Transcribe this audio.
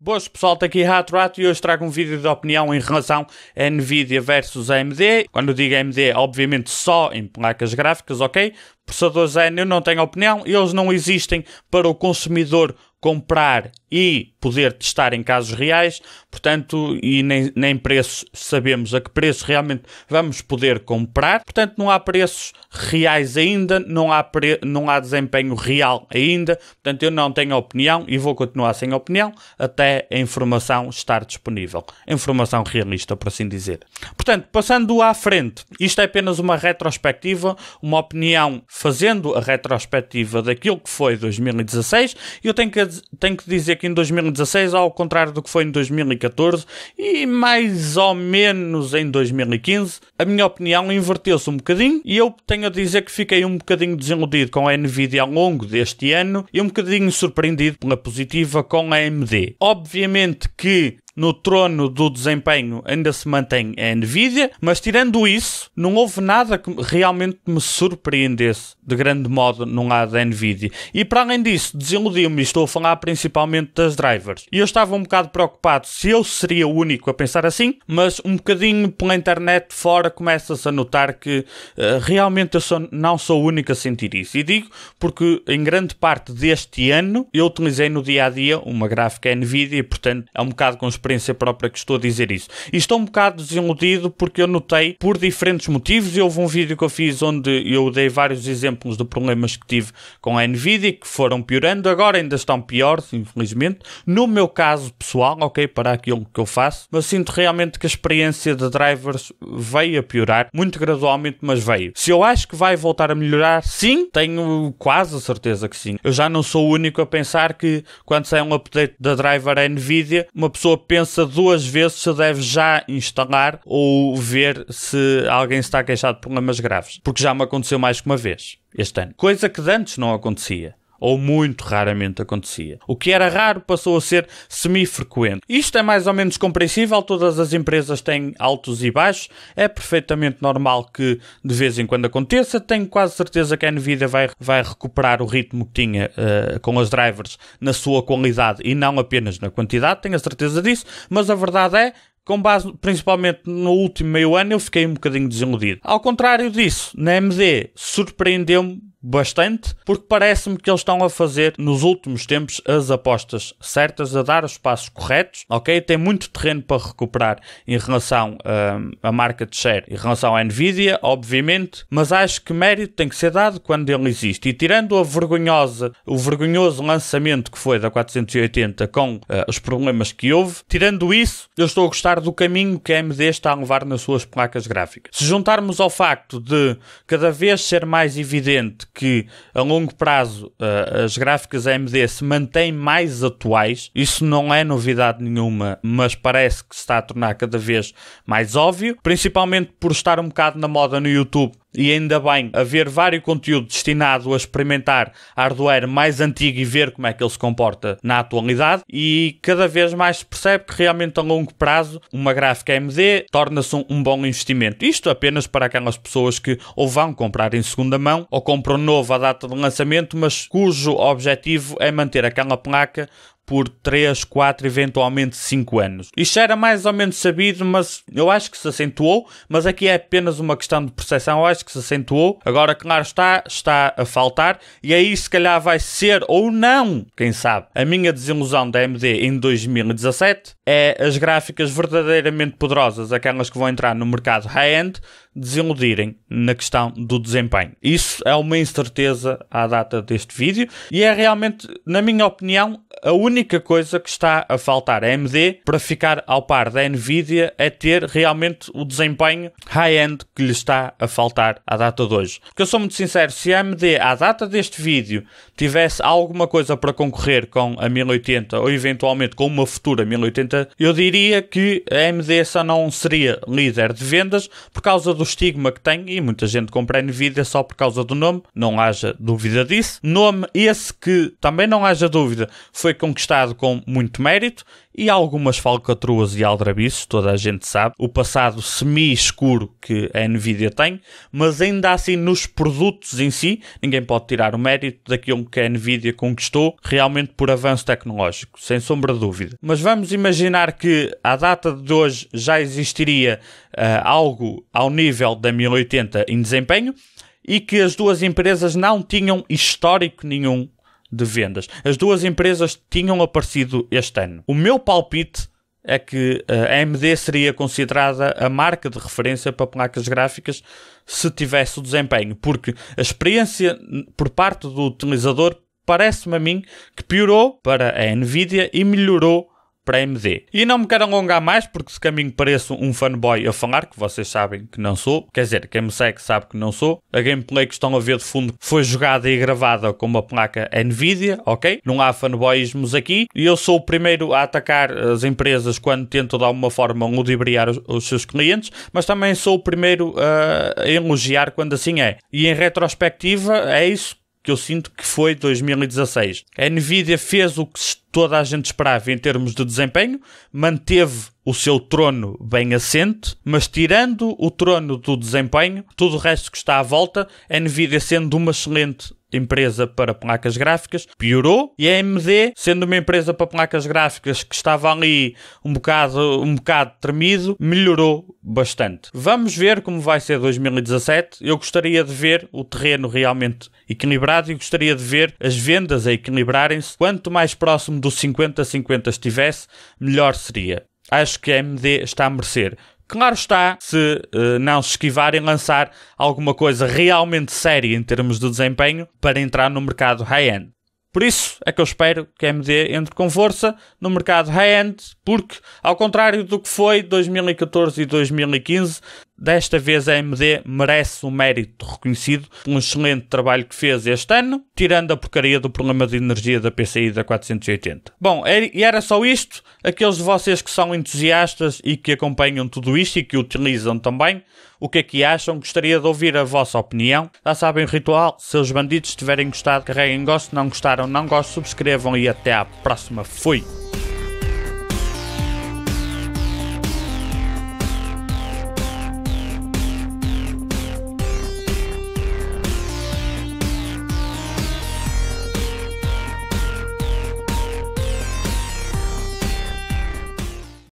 Boas pessoal, está aqui Rato Rato e hoje trago um vídeo de opinião em relação a Nvidia versus AMD. Quando digo AMD, obviamente só em placas gráficas, ok? processadores Zen, eu não tenho opinião, eles não existem para o consumidor comprar e poder testar em casos reais, portanto, e nem, nem preço sabemos a que preço realmente vamos poder comprar, portanto, não há preços reais ainda, não há, pre, não há desempenho real ainda, portanto, eu não tenho opinião e vou continuar sem opinião até a informação estar disponível. Informação realista, por assim dizer. Portanto, passando à frente, isto é apenas uma retrospectiva, uma opinião fazendo a retrospectiva daquilo que foi 2016, eu tenho que, tenho que dizer que em 2016, ao contrário do que foi em 2014 e mais ou menos em 2015, a minha opinião inverteu-se um bocadinho e eu tenho a dizer que fiquei um bocadinho desiludido com a Nvidia ao longo deste ano e um bocadinho surpreendido pela positiva com a AMD. Obviamente que no trono do desempenho ainda se mantém a Nvidia, mas tirando isso, não houve nada que realmente me surpreendesse de grande modo num lado da Nvidia. E para além disso, desiludiu-me, estou a falar principalmente das drivers. E eu estava um bocado preocupado se eu seria o único a pensar assim, mas um bocadinho pela internet fora começa-se a notar que uh, realmente eu sou, não sou o único a sentir isso. E digo porque em grande parte deste ano eu utilizei no dia a dia uma gráfica Nvidia e portanto é um bocado conspirativo experiência própria que estou a dizer isso. E estou um bocado desiludido porque eu notei por diferentes motivos. E houve um vídeo que eu fiz onde eu dei vários exemplos de problemas que tive com a Nvidia que foram piorando, agora ainda estão piores, infelizmente. No meu caso pessoal, ok, para aquilo que eu faço, mas sinto realmente que a experiência de drivers veio a piorar, muito gradualmente, mas veio. Se eu acho que vai voltar a melhorar, sim, tenho quase a certeza que sim. Eu já não sou o único a pensar que quando sai um update da driver Nvidia, uma pessoa pensa pensa duas vezes se deve já instalar ou ver se alguém está queixado de problemas graves, porque já me aconteceu mais que uma vez este ano, coisa que antes não acontecia ou muito raramente acontecia. O que era raro passou a ser semi-frequente. Isto é mais ou menos compreensível, todas as empresas têm altos e baixos, é perfeitamente normal que de vez em quando aconteça. Tenho quase certeza que a Nvidia vai, vai recuperar o ritmo que tinha uh, com as drivers na sua qualidade e não apenas na quantidade, tenho a certeza disso, mas a verdade é com base principalmente no último meio ano, eu fiquei um bocadinho desiludido. Ao contrário disso, na AMD surpreendeu-me bastante, porque parece-me que eles estão a fazer nos últimos tempos as apostas certas, a dar os passos corretos, ok? Tem muito terreno para recuperar em relação à marca de share, em relação à Nvidia, obviamente, mas acho que mérito tem que ser dado quando ele existe. E tirando a vergonhosa, o vergonhoso lançamento que foi da 480 com uh, os problemas que houve, tirando isso, eu estou a gostar do caminho que a AMD está a levar nas suas placas gráficas. Se juntarmos ao facto de cada vez ser mais evidente que a longo prazo eh, as gráficas AMD se mantêm mais atuais. Isso não é novidade nenhuma, mas parece que se está a tornar cada vez mais óbvio, principalmente por estar um bocado na moda no YouTube e ainda bem haver vários conteúdo destinado a experimentar hardware mais antigo e ver como é que ele se comporta na atualidade e cada vez mais se percebe que realmente a longo prazo uma gráfica AMD torna-se um, um, bom investimento. Isto apenas para aquelas pessoas que ou vão comprar em segunda mão ou compram novo à data de lançamento, mas cujo objetivo é manter aquela placa por 3, 4, eventualmente 5 anos. Isto era mais ou menos sabido, mas eu acho que se acentuou, mas aqui é apenas uma questão de percepção, eu acho que se acentuou. Agora, claro está, está a faltar, e aí se calhar vai ser ou não, quem sabe. A minha desilusão da AMD em 2017 é as gráficas verdadeiramente poderosas, aquelas que vão entrar no mercado high-end, desiludirem na questão do desempenho. Isso é uma incerteza à data deste vídeo e é realmente, na minha opinião, a única coisa que está a faltar à AMD para ficar ao par da Nvidia é ter realmente o desempenho high-end que lhe está a faltar à data de hoje. Porque eu sou muito sincero, se a AMD à data deste vídeo tivesse alguma coisa para concorrer com a 1080 ou eventualmente com uma futura 1080, eu diria que a AMD só não seria líder de vendas por causa do estigma que tem e muita gente compra a Nvidia só por causa do nome, não haja dúvida disso. Nome esse que também não haja dúvida foi conquistado com muito mérito e algumas falcatruas e aldrabices, toda a gente sabe, o passado semi-escuro que a Nvidia tem, mas ainda assim nos produtos em si, ninguém pode tirar o mérito daquilo que a Nvidia conquistou realmente por avanço tecnológico, sem sombra de dúvida. Mas vamos imaginar que à data de hoje já existiria uh, algo ao nível da 1080 em desempenho, e que as duas empresas não tinham histórico nenhum de vendas. As duas empresas tinham aparecido este ano. O meu palpite é que eh, a AMD seria considerada a marca de referência para placas gráficas se tivesse o desempenho, porque a experiência por parte do utilizador parece-me a mim que piorou para a Nvidia e melhorou para a AMD. E não me quero alongar mais, porque se caminho pareço um fanboy a falar, que vocês sabem que não sou, quer dizer, quem me segue sabe que não sou, a gameplay que estão a ver de fundo foi jogada e gravada com uma placa Nvidia, ok? Não há fanboyismos aqui, e eu sou o primeiro a atacar as empresas quando tento de alguma forma ludibriar os, os seus clientes, mas também sou o primeiro a, a elogiar quando assim é. E em retrospectiva, é isso que eu sinto que foi 2016. A Nvidia fez o que se toda a gente esperava em termos de desempenho, manteve o seu trono bem assente, mas tirando o trono do desempenho, tudo o resto que está à volta, a Nvidia sendo uma excelente empresa para placas gráficas, piorou, e a AMD, sendo uma empresa para placas gráficas que estava ali um bocado, um bocado tremido, melhorou bastante. Vamos ver como vai ser 2017. Eu gostaria de ver o terreno realmente equilibrado e gostaria de ver as vendas a equilibrarem-se. Quanto mais próximo do 50-50 estivesse, melhor seria. Acho que a AMD está a merecer. Claro está, se uh, não se esquivarem lançar alguma coisa realmente séria em termos de desempenho para entrar no mercado high-end. Por isso é que eu espero que a AMD entre com força no mercado high-end, porque, ao contrário do que foi 2014 e 2015, Desta vez a AMD merece o um mérito reconhecido pelo excelente trabalho que fez este ano, tirando a porcaria do problema de energia da PCI da 480. Bom, é, e era só isto. Aqueles de vocês que são entusiastas e que acompanham tudo isto e que utilizam também, o que é que acham? Gostaria de ouvir a vossa opinião. Já sabem o ritual. Se os bandidos tiverem gostado, carreguem gosto. Não gostaram, não gosto, subscrevam e até à próxima. Fui!